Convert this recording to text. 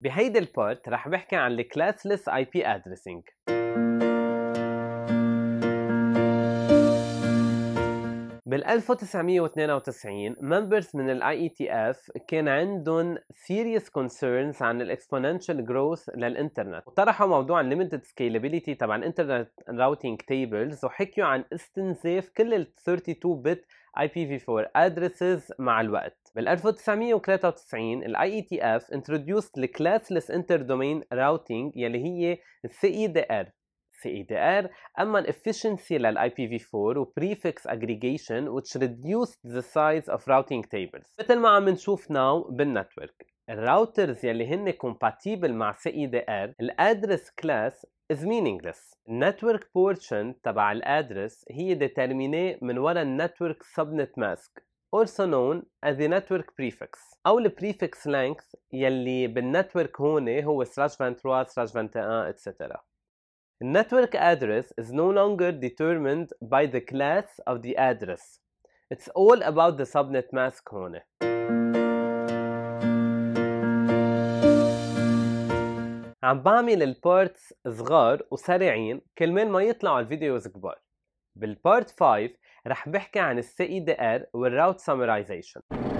بهيدي البارت رح بحكي عن الكلاسلس اي بي ادريسنج بال 1992 ممبرز من الاي اي تي اف كان عندهم سيريس كونسيرنز عن الاكسبوننشال جروث للانترنت وطرحوا موضوع الليمتد سكيلابيلتي تبع الانترنت راوتينج تيبلز وحكيوا عن استنزاف كل ال 32 بت IPv4 addresses مع الوقت بال 1993 تي IETF introduced الكلاسلس Classless Interdomain Routing يلي هي دي ار e في ADR أما efficiency لل IPv4 و prefix aggregation which reduced the size of routing tables مثل ما عم نشوف now بالنتورك الراوترز يلي هن كومباتيبل مع CEDR الادرس كلاس is meaningless network portion تبع الادرس هي ديترمينيه من ورا النتورك subnet mask also known as the network prefix او البريفكس length يلي بالنتورك هون هو slash 23 slash 21 etc network address is no longer determined by the class of the address. It's all about the subnet mask هنا. عم بعمل البارتس صغار وسريعين كلمان ما يطلعوا الفيديوز كبار. بالبارت 5 رح بحكي عن السي اي دي ار والراوت سامرايزيشن.